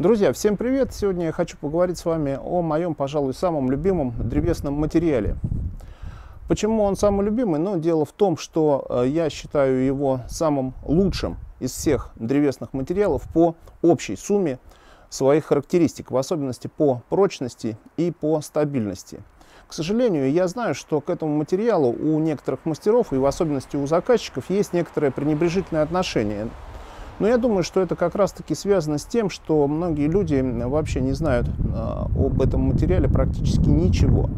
Друзья, всем привет! Сегодня я хочу поговорить с вами о моем, пожалуй, самом любимом древесном материале. Почему он самый любимый? Ну, дело в том, что э, я считаю его самым лучшим из всех древесных материалов по общей сумме своих характеристик, в особенности по прочности и по стабильности. К сожалению, я знаю, что к этому материалу у некоторых мастеров и в особенности у заказчиков есть некоторое пренебрежительное отношение. Но я думаю, что это как раз-таки связано с тем, что многие люди вообще не знают э, об этом материале практически ничего.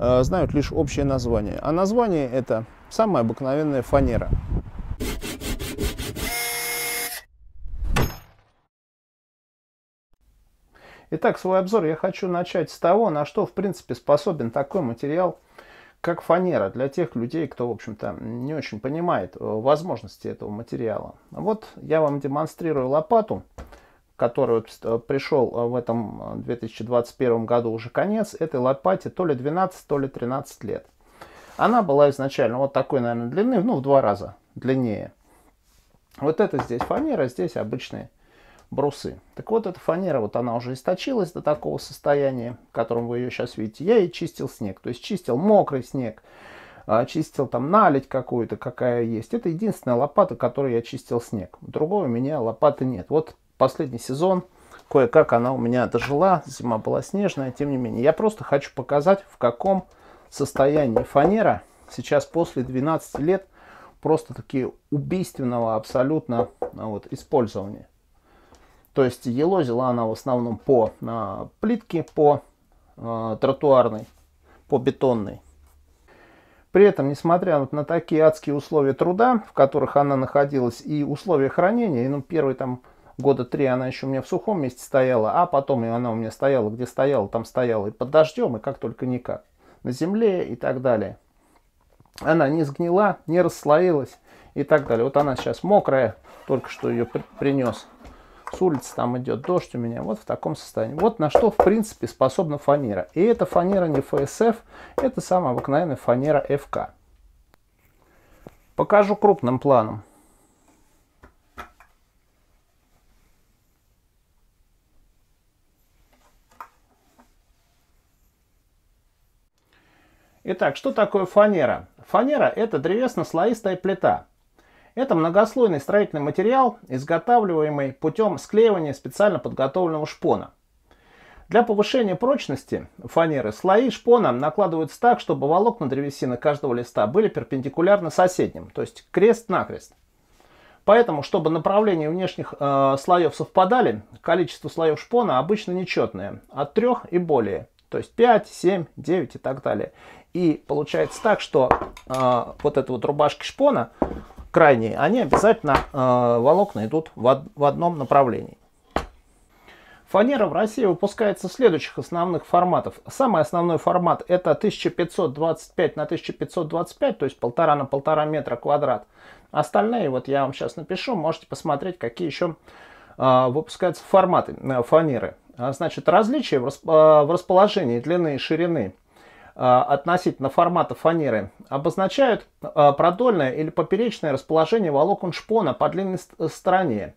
Э, знают лишь общее название. А название это самая обыкновенная фанера. Итак, свой обзор я хочу начать с того, на что в принципе способен такой материал – как фанера для тех людей, кто, в общем-то, не очень понимает э, возможности этого материала. Вот я вам демонстрирую лопату, который вот э, пришел э, в этом 2021 году уже конец. Этой лопате то ли 12, то ли 13 лет. Она была изначально вот такой, наверное, длины, ну, в два раза длиннее. Вот это здесь фанера, здесь обычный брусы. Так вот, эта фанера, вот она уже источилась до такого состояния, в котором вы ее сейчас видите. Я и чистил снег, то есть чистил мокрый снег, а, чистил там налить какую-то, какая есть. Это единственная лопата, которой я чистил снег. Другой у меня лопаты нет. Вот последний сезон, кое-как она у меня дожила, зима была снежная, тем не менее. Я просто хочу показать, в каком состоянии фанера сейчас после 12 лет просто таки убийственного абсолютно а, вот, использования. То есть елозила она в основном по а, плитке, по а, тротуарной, по бетонной. При этом, несмотря вот на такие адские условия труда, в которых она находилась, и условия хранения, и ну, первые там года три она еще у меня в сухом месте стояла, а потом и она у меня стояла, где стояла, там стояла и под дождем, и как только никак, на земле и так далее. Она не сгнила, не расслоилась и так далее. Вот она сейчас мокрая, только что ее при принес с улицы там идет дождь у меня, вот в таком состоянии. Вот на что, в принципе, способна фанера. И эта фанера не фсф, это самая обыкновенная фанера фк. Покажу крупным планом. Итак, что такое фанера? Фанера – это древесно-слоистая плита – это многослойный строительный материал, изготавливаемый путем склеивания специально подготовленного шпона. Для повышения прочности фанеры слои шпона накладываются так, чтобы волокна древесины каждого листа были перпендикулярны соседним, то есть крест-накрест. Поэтому, чтобы направления внешних э, слоев совпадали, количество слоев шпона обычно нечетное, от 3 и более, то есть 5, 7, 9 и так далее. И получается так, что э, вот эта вот рубашка шпона крайние, они обязательно, э, волокна идут в, од в одном направлении. Фанера в России выпускается следующих основных форматов. Самый основной формат это 1525 на 1525, то есть полтора на полтора метра квадрат. Остальные, вот я вам сейчас напишу, можете посмотреть, какие еще э, выпускаются форматы э, фанеры. Значит, различия в, расп э, в расположении длины и ширины Э, относительно формата фанеры обозначают э, продольное или поперечное расположение волокон шпона по длинной э, стороне.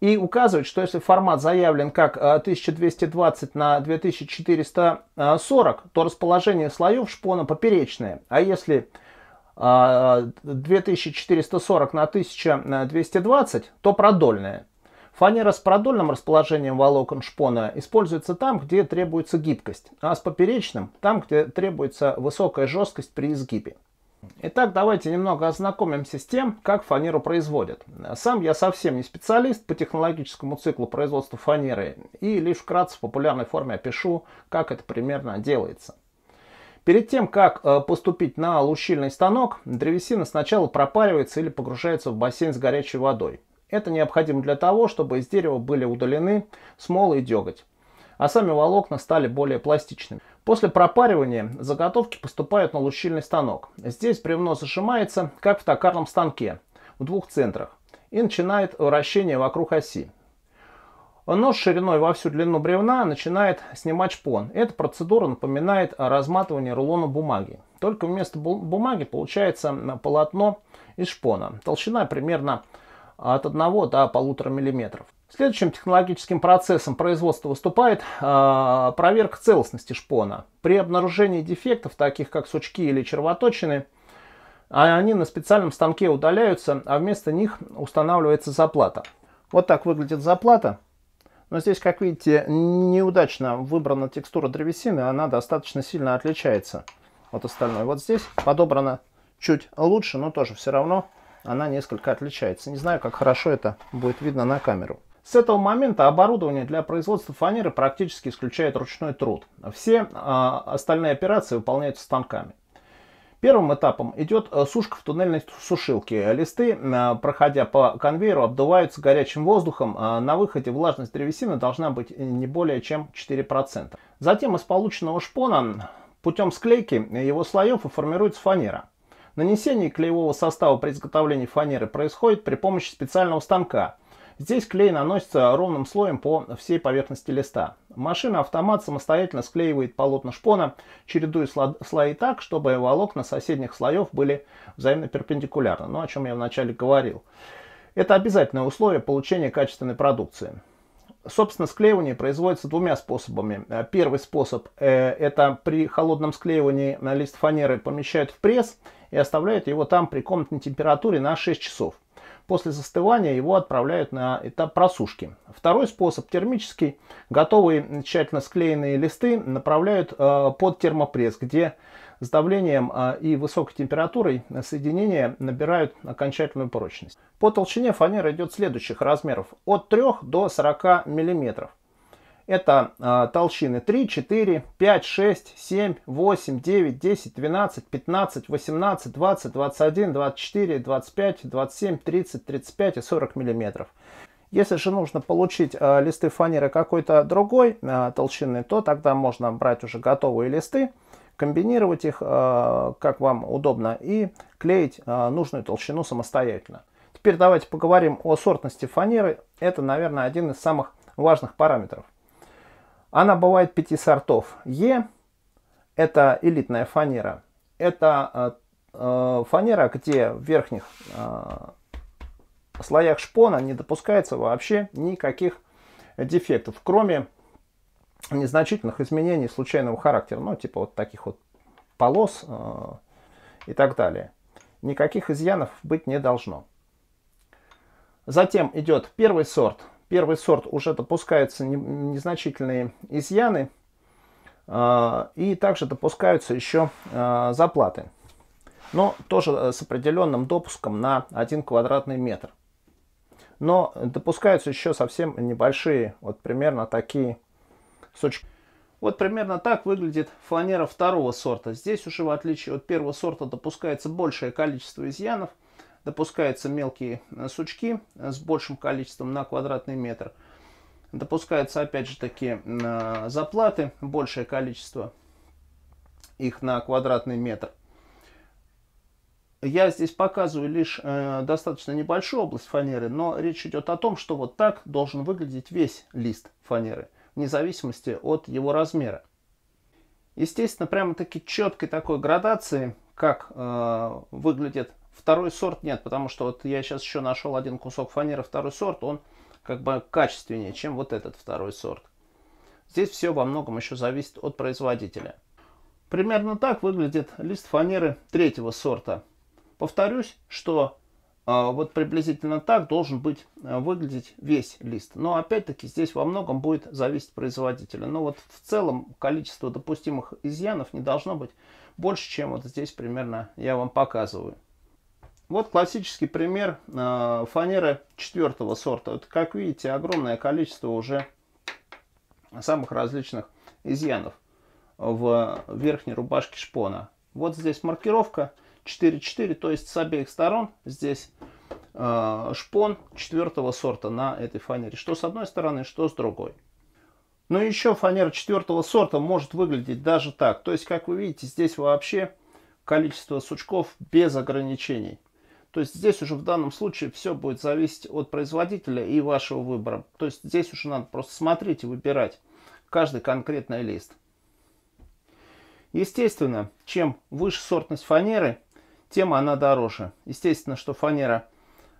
И указывают, что если формат заявлен как 1220 на 2440, то расположение слоев шпона поперечное. А если 2440 на 1220, то продольное. Фанера с продольным расположением волокон шпона используется там, где требуется гибкость, а с поперечным – там, где требуется высокая жесткость при изгибе. Итак, давайте немного ознакомимся с тем, как фанеру производят. Сам я совсем не специалист по технологическому циклу производства фанеры и лишь вкратце в популярной форме опишу, как это примерно делается. Перед тем, как э, поступить на лущильный станок, древесина сначала пропаривается или погружается в бассейн с горячей водой. Это необходимо для того, чтобы из дерева были удалены смолы и деготь, а сами волокна стали более пластичными. После пропаривания заготовки поступают на лущильный станок. Здесь бревно зажимается, как в токарном станке, в двух центрах, и начинает вращение вокруг оси. Нож шириной во всю длину бревна начинает снимать шпон. Эта процедура напоминает разматывание рулона бумаги. Только вместо бумаги получается полотно из шпона. Толщина примерно от 1 до 1,5 мм. Следующим технологическим процессом производства выступает э, проверка целостности шпона. При обнаружении дефектов, таких как сучки или червоточины, а, они на специальном станке удаляются, а вместо них устанавливается заплата. Вот так выглядит заплата. Но здесь, как видите, неудачно выбрана текстура древесины, она достаточно сильно отличается от остальной. Вот здесь подобрана чуть лучше, но тоже все равно она несколько отличается. Не знаю, как хорошо это будет видно на камеру. С этого момента оборудование для производства фанеры практически исключает ручной труд. Все э, остальные операции выполняются станками. Первым этапом идет а, сушка в туннельной сушилке. Листы, а, проходя по конвейеру, обдуваются горячим воздухом. На выходе влажность древесины должна быть не более чем 4%. Затем из полученного шпона путем склейки его слоев и формируется фанера. Нанесение клеевого состава при изготовлении фанеры происходит при помощи специального станка. Здесь клей наносится ровным слоем по всей поверхности листа. Машина-автомат самостоятельно склеивает полотна шпона, чередуя слои так, чтобы волокна соседних слоев были взаимно перпендикулярны, ну о чем я вначале говорил. Это обязательное условие получения качественной продукции. Собственно, склеивание производится двумя способами. Первый способ э, – это при холодном склеивании на лист фанеры помещают в пресс и оставляют его там при комнатной температуре на 6 часов. После застывания его отправляют на этап просушки. Второй способ термический. Готовые тщательно склеенные листы направляют э, под термопресс, где с давлением э, и высокой температурой соединения набирают окончательную прочность. По толщине фанера идет следующих размеров от 3 до 40 миллиметров. Это э, толщины 3, 4, 5, 6, 7, 8, 9, 10, 12, 15, 18, 20, 21, 24, 25, 27, 30, 35 и 40 миллиметров. Если же нужно получить э, листы фанеры какой-то другой э, толщины, то тогда можно брать уже готовые листы, комбинировать их э, как вам удобно и клеить э, нужную толщину самостоятельно. Теперь давайте поговорим о сортности фанеры. Это, наверное, один из самых важных параметров. Она бывает пяти сортов. Е – это элитная фанера. Это э, фанера, где в верхних э, слоях шпона не допускается вообще никаких дефектов, кроме незначительных изменений случайного характера, ну, типа вот таких вот полос э, и так далее. Никаких изъянов быть не должно. Затем идет первый сорт – первый сорт уже допускаются незначительные изъяны, а, и также допускаются еще а, заплаты, но тоже э, с определенным допуском на 1 квадратный метр. Но допускаются еще совсем небольшие, вот примерно такие сучки. Вот примерно так выглядит фанера второго сорта. Здесь уже, в отличие от первого сорта, допускается большее количество изъянов – допускаются мелкие э, сучки э, с большим количеством на квадратный метр. Допускаются опять же такие э, заплаты, большее количество их на квадратный метр. Я здесь показываю лишь э, достаточно небольшую область фанеры, но речь идет о том, что вот так должен выглядеть весь лист фанеры, вне зависимости от его размера. Естественно, прямо-таки четкой такой градации, как э, выглядит Второй сорт нет, потому что вот я сейчас еще нашел один кусок фанеры, второй сорт, он как бы качественнее, чем вот этот второй сорт. Здесь все во многом еще зависит от производителя. Примерно так выглядит лист фанеры третьего сорта. Повторюсь, что э, вот приблизительно так должен быть э, выглядеть весь лист. Но опять-таки здесь во многом будет зависеть от производителя. Но вот в целом количество допустимых изъянов не должно быть больше, чем вот здесь примерно я вам показываю. Вот классический пример э, фанеры четвертого сорта. Вот, как видите, огромное количество уже самых различных изъянов в верхней рубашке шпона. Вот здесь маркировка 4.4, то есть с обеих сторон здесь э, шпон четвертого сорта на этой фанере. Что с одной стороны, что с другой. Но еще фанера четвертого сорта может выглядеть даже так. То есть, как вы видите, здесь вообще количество сучков без ограничений. То есть здесь уже в данном случае все будет зависеть от производителя и вашего выбора. То есть здесь уже надо просто смотреть и выбирать каждый конкретный лист. Естественно, чем выше сортность фанеры, тем она дороже. Естественно, что фанера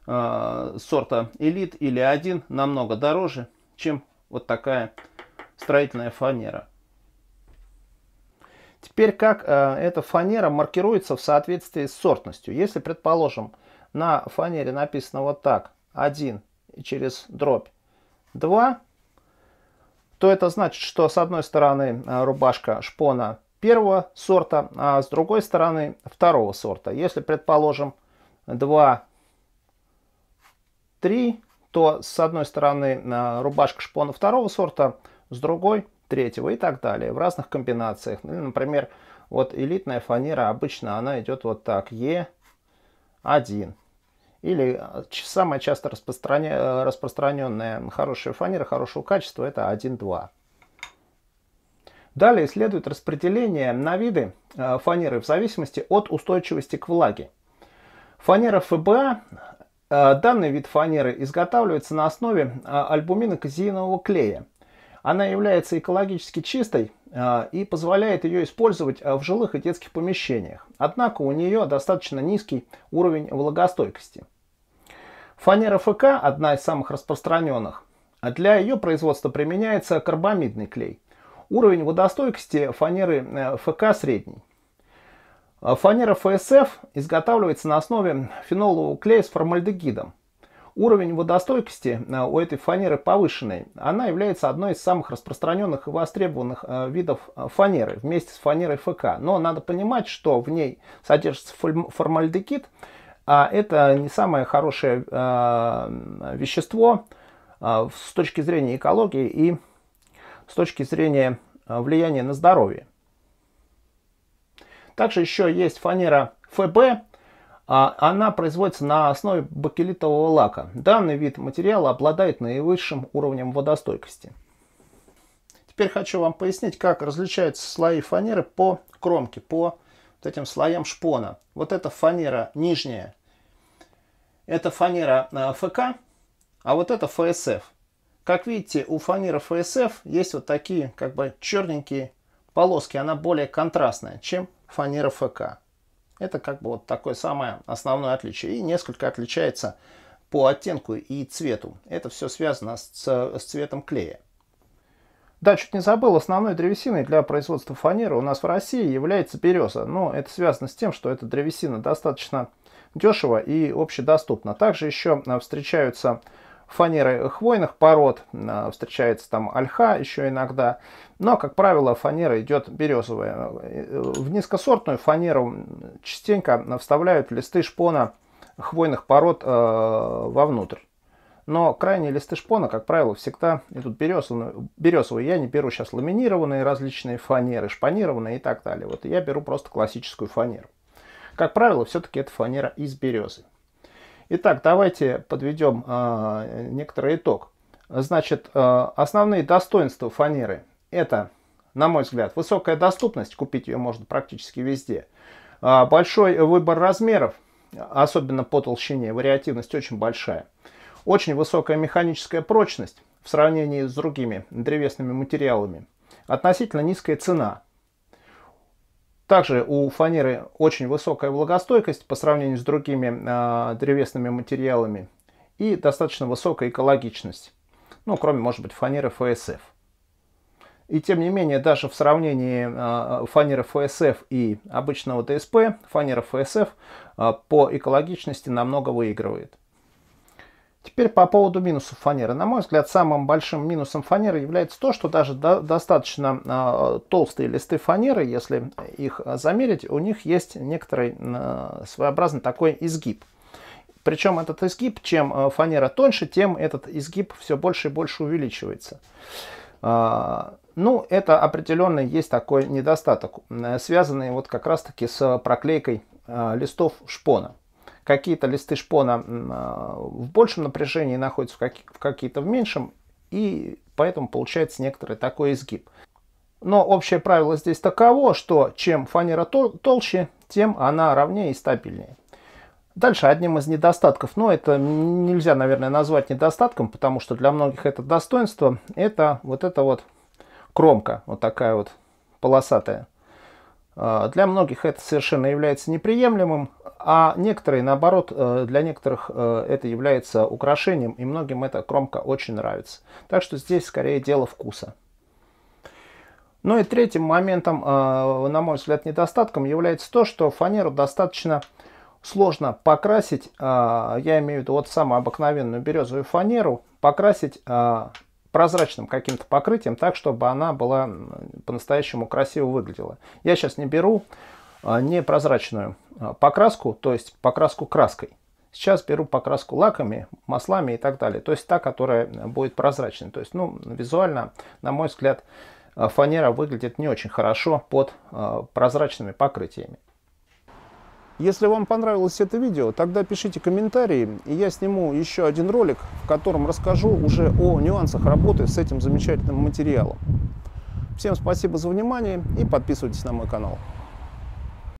э, сорта Элит или один намного дороже, чем вот такая строительная фанера. Теперь как э, эта фанера маркируется в соответствии с сортностью. Если, предположим, на фанере написано вот так. 1 через дробь 2, то это значит, что с одной стороны э, рубашка шпона первого сорта, а с другой стороны второго сорта. Если, предположим, 2, 3, то с одной стороны э, рубашка шпона второго сорта, с другой третьего и так далее, в разных комбинациях. Ну, или, например, вот элитная фанера обычно она идет вот так, Е1. Или э, самая часто распространя... Э, распространенная хорошая фанера хорошего качества это 1-2. Далее следует распределение на виды э, фанеры в зависимости от устойчивости к влаге. Фанера ФБА Данный вид фанеры изготавливается на основе альбумина клея. Она является экологически чистой и позволяет ее использовать в жилых и детских помещениях. Однако у нее достаточно низкий уровень влагостойкости. Фанера ФК – одна из самых распространенных, а для ее производства применяется карбамидный клей. Уровень водостойкости фанеры э, ФК средний. Э, фанера ФСФ изготавливается на основе фенолового клея с формальдегидом. Уровень водостойкости э, у этой фанеры повышенный. Она является одной из самых распространенных и востребованных видов фанеры вместе с фанерой ФК. Но надо понимать, что в ней содержится формальдегид – а это не самое хорошее э, вещество э, с точки зрения экологии и с точки зрения а, влияния на здоровье. Также еще есть фанера ФБ. Она производится на основе бакелитового лака. Данный вид материала обладает наивысшим уровнем водостойкости. Теперь хочу вам пояснить, как различаются слои фанеры по кромке, по вот этим слоем шпона. Вот эта фанера нижняя, это фанера э, ФК, а вот это ФСФ. Как видите, у фанеры ФСФ есть вот такие как бы черненькие полоски. Она более контрастная, чем фанера ФК. Это как бы вот такое самое основное отличие. И несколько отличается по оттенку и цвету. Это все связано с, с цветом клея. Да, чуть не забыл, основной древесиной для производства фанеры у нас в России является береза. Но это связано с тем, что эта древесина достаточно дешево и общедоступна. Также еще э, встречаются фанеры хвойных пород, э, встречается там ольха еще иногда, но, как правило, фанера идет березовая. Э, в низкосортную фанеру частенько вставляют листы шпона хвойных пород э, вовнутрь но крайние листы шпона, как правило, всегда идут березовые. березовые. Я не беру сейчас ламинированные различные фанеры, шпанированные и так далее. Вот я беру просто классическую фанеру. Как правило, все-таки это фанера из березы. Итак, давайте подведем э, а, некоторый итог. Значит, э, основные достоинства фанеры – это, на мой взгляд, высокая доступность, купить ее можно практически везде, э, большой выбор размеров, особенно по толщине, вариативность очень большая – очень высокая механическая прочность в сравнении с другими древесными материалами. Относительно низкая цена. Также у фанеры очень высокая влагостойкость по сравнению с другими э, древесными материалами и достаточно высокая экологичность. Ну, кроме, может быть, фанеры ФСФ. И тем не менее, даже в сравнении э, фанеры ФСФ и обычного ДСП, фанера ФСФ э, а, по экологичности намного выигрывает. Теперь по поводу минусов фанеры. На мой взгляд, самым большим минусом фанеры является то, что даже до, достаточно э, толстые листы фанеры, если их замерить, у них есть некоторый э, своеобразный такой изгиб. Причем этот изгиб, чем а, фанера тоньше, тем этот изгиб все больше и больше увеличивается. Ну, это определенно есть такой недостаток, связанный вот как раз-таки с проклейкой листов шпона какие-то листы шпона а, в большем напряжении находятся, в какие-то в меньшем, и поэтому получается некоторый такой изгиб. Но общее правило здесь таково, что чем фанера толще, тем она ровнее и стабильнее. Дальше одним из недостатков, но это нельзя, наверное, назвать недостатком, потому что для многих это достоинство, это вот эта вот кромка, вот такая вот полосатая. А, для многих это совершенно является неприемлемым, а некоторые, наоборот, э, для некоторых э, это является украшением, и многим эта кромка очень нравится. Так что здесь скорее дело вкуса. Ну и третьим моментом, э, на мой взгляд, недостатком является то, что фанеру достаточно сложно покрасить, я имею в виду вот самую обыкновенную березовую фанеру, покрасить прозрачным каким-то покрытием, так, чтобы она была по-настоящему красиво выглядела. Я сейчас не беру непрозрачную а, покраску, то есть покраску краской. Сейчас беру покраску лаками, маслами и так далее. То есть та, которая э, будет прозрачной. То есть, ну, визуально, на мой взгляд, э, фанера выглядит не очень хорошо под э, прозрачными покрытиями. Если вам понравилось это видео, тогда пишите комментарии, и я сниму еще один ролик, в котором расскажу уже о нюансах работы с этим замечательным материалом. Всем спасибо за внимание и подписывайтесь на мой канал.